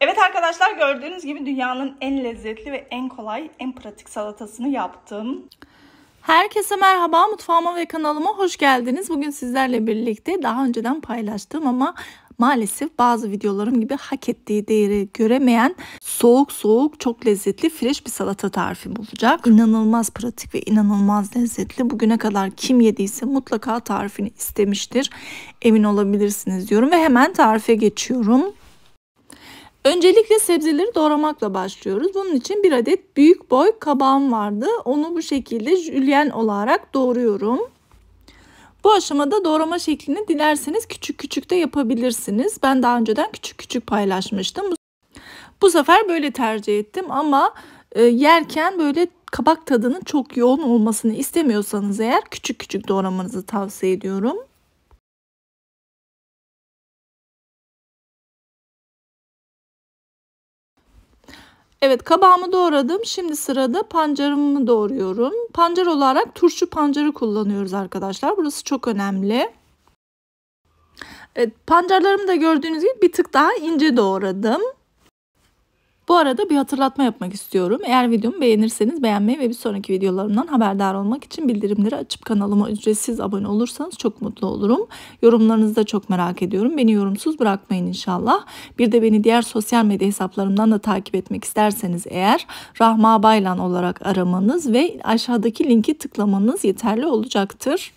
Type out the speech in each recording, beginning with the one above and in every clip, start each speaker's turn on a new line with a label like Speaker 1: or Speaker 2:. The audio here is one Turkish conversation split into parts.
Speaker 1: Evet arkadaşlar gördüğünüz gibi dünyanın en lezzetli ve en kolay, en pratik salatasını yaptım. Herkese merhaba mutfağıma ve kanalıma hoş geldiniz. Bugün sizlerle birlikte daha önceden paylaştığım ama maalesef bazı videolarım gibi hak ettiği değeri göremeyen soğuk soğuk çok lezzetli fresh bir salata tarifi bulacak. İnanılmaz pratik ve inanılmaz lezzetli. Bugüne kadar kim yediyse mutlaka tarifini istemiştir. Emin olabilirsiniz diyorum ve hemen tarife geçiyorum. Öncelikle sebzeleri doğramakla başlıyoruz. Bunun için bir adet büyük boy kabağım vardı. Onu bu şekilde jülyen olarak doğruyorum. Bu aşamada doğrama şeklini dilerseniz küçük küçük de yapabilirsiniz. Ben daha önceden küçük küçük paylaşmıştım. Bu sefer böyle tercih ettim ama e, yerken böyle kabak tadının çok yoğun olmasını istemiyorsanız eğer küçük küçük doğramanızı tavsiye ediyorum. Evet kabağımı doğradım. Şimdi sırada pancarımı doğruyorum. Pancar olarak turşu pancarı kullanıyoruz arkadaşlar. Burası çok önemli. Evet, pancarlarımı da gördüğünüz gibi bir tık daha ince doğradım. Bu arada bir hatırlatma yapmak istiyorum. Eğer videomu beğenirseniz beğenmeyi ve bir sonraki videolarımdan haberdar olmak için bildirimleri açıp kanalıma ücretsiz abone olursanız çok mutlu olurum. Yorumlarınızı da çok merak ediyorum. Beni yorumsuz bırakmayın inşallah. Bir de beni diğer sosyal medya hesaplarımdan da takip etmek isterseniz eğer Rahma Baylan olarak aramanız ve aşağıdaki linki tıklamanız yeterli olacaktır.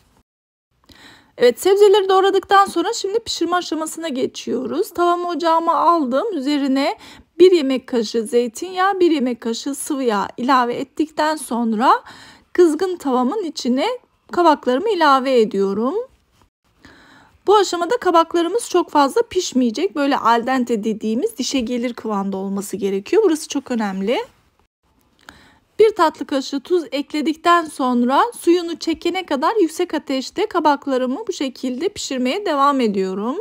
Speaker 1: Evet sebzeleri doğradıktan sonra şimdi pişirme aşamasına geçiyoruz. Tavamı ocağıma aldım. Üzerine 1 yemek kaşığı zeytinyağı, 1 yemek kaşığı sıvı yağ ilave ettikten sonra kızgın tavamın içine kabaklarımı ilave ediyorum. Bu aşamada kabaklarımız çok fazla pişmeyecek. Böyle al dente dediğimiz dişe gelir kıvamda olması gerekiyor. Burası çok önemli. Bir tatlı kaşığı tuz ekledikten sonra suyunu çekene kadar yüksek ateşte kabaklarımı bu şekilde pişirmeye devam ediyorum.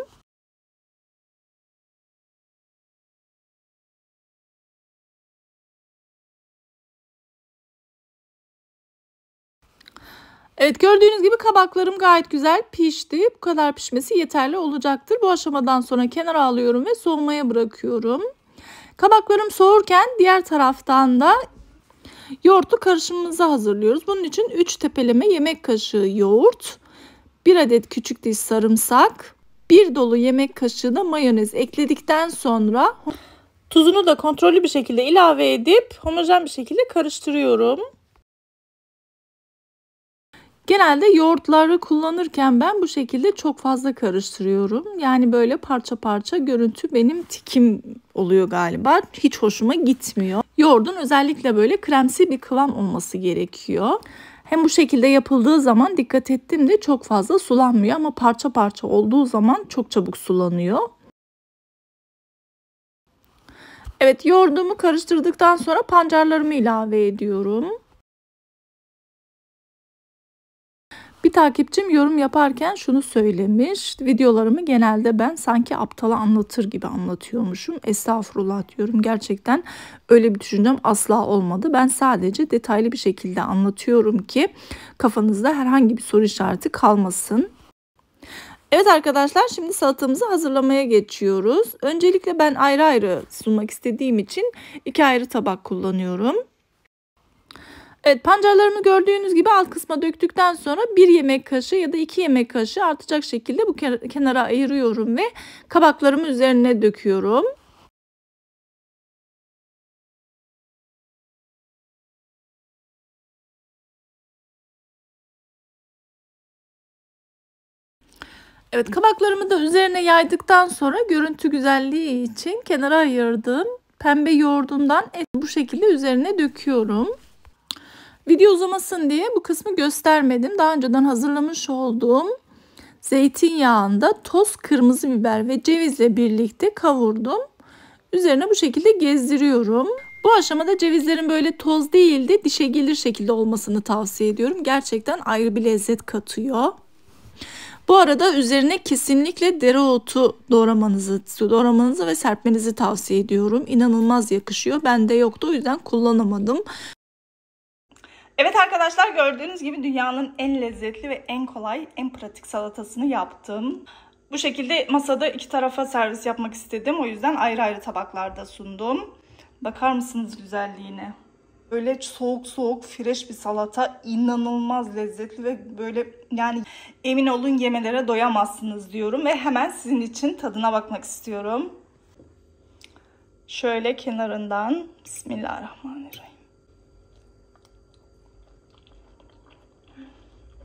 Speaker 1: Evet gördüğünüz gibi kabaklarım gayet güzel pişti. Bu kadar pişmesi yeterli olacaktır. Bu aşamadan sonra kenara alıyorum ve soğumaya bırakıyorum. Kabaklarım soğurken diğer taraftan da yoğurtlu karışımımızı hazırlıyoruz. Bunun için 3 tepeleme yemek kaşığı yoğurt, 1 adet küçük diş sarımsak, 1 dolu yemek kaşığı da mayonez ekledikten sonra tuzunu da kontrollü bir şekilde ilave edip homojen bir şekilde karıştırıyorum. Genelde yoğurtları kullanırken ben bu şekilde çok fazla karıştırıyorum. Yani böyle parça parça görüntü benim tikim oluyor galiba. Hiç hoşuma gitmiyor. Yoğurdun özellikle böyle kremsi bir kıvam olması gerekiyor. Hem bu şekilde yapıldığı zaman dikkat ettim de çok fazla sulanmıyor ama parça parça olduğu zaman çok çabuk sulanıyor. Evet yoğurdumu karıştırdıktan sonra pancarlarımı ilave ediyorum. Bir takipçim yorum yaparken şunu söylemiş. Videolarımı genelde ben sanki aptala anlatır gibi anlatıyormuşum. Estağfurullah diyorum. Gerçekten öyle bir düşüncem asla olmadı. Ben sadece detaylı bir şekilde anlatıyorum ki kafanızda herhangi bir soru işareti kalmasın. Evet arkadaşlar şimdi salatamızı hazırlamaya geçiyoruz. Öncelikle ben ayrı ayrı sunmak istediğim için iki ayrı tabak kullanıyorum. Evet pancarlarımı gördüğünüz gibi alt kısma döktükten sonra bir yemek kaşığı ya da iki yemek kaşığı artacak şekilde bu kenara ayırıyorum ve kabaklarımı üzerine döküyorum. Evet kabaklarımı da üzerine yaydıktan sonra görüntü güzelliği için kenara ayırdığım pembe yoğurdumdan et bu şekilde üzerine döküyorum. Video uzamasın diye bu kısmı göstermedim. Daha önceden hazırlamış olduğum zeytinyağında toz kırmızı biber ve cevizle birlikte kavurdum. Üzerine bu şekilde gezdiriyorum. Bu aşamada cevizlerin böyle toz değil de dişe gelir şekilde olmasını tavsiye ediyorum. Gerçekten ayrı bir lezzet katıyor. Bu arada üzerine kesinlikle dereotu doğramanızı, doğramanızı ve serpmenizi tavsiye ediyorum. İnanılmaz yakışıyor. Bende yoktu o yüzden kullanamadım. Evet arkadaşlar gördüğünüz gibi dünyanın en lezzetli ve en kolay, en pratik salatasını yaptım. Bu şekilde masada iki tarafa servis yapmak istedim. O yüzden ayrı ayrı tabaklarda sundum. Bakar mısınız güzelliğine? Böyle soğuk soğuk fresh bir salata inanılmaz lezzetli ve böyle yani emin olun yemelere doyamazsınız diyorum ve hemen sizin için tadına bakmak istiyorum. Şöyle kenarından Bismillahirrahmanirrahim.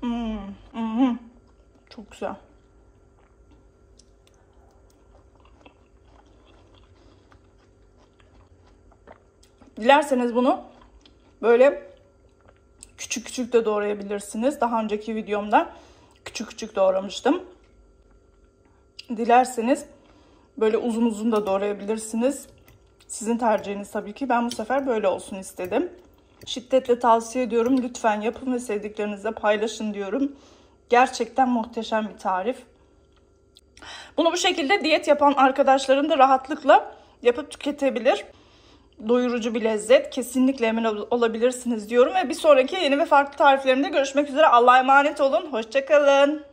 Speaker 1: Hmm, hmm, çok güzel. Dilerseniz bunu böyle küçük küçük de doğrayabilirsiniz. Daha önceki videomda küçük küçük doğramıştım. Dilerseniz böyle uzun uzun da doğrayabilirsiniz. Sizin tercihiniz tabii ki. Ben bu sefer böyle olsun istedim. Şiddetle tavsiye ediyorum. Lütfen yapın ve sevdiklerinizle paylaşın diyorum. Gerçekten muhteşem bir tarif. Bunu bu şekilde diyet yapan arkadaşlarım da rahatlıkla yapıp tüketebilir. Doyurucu bir lezzet. Kesinlikle emin olabilirsiniz diyorum. Ve bir sonraki yeni ve farklı tariflerimde görüşmek üzere. Allah'a emanet olun. Hoşçakalın.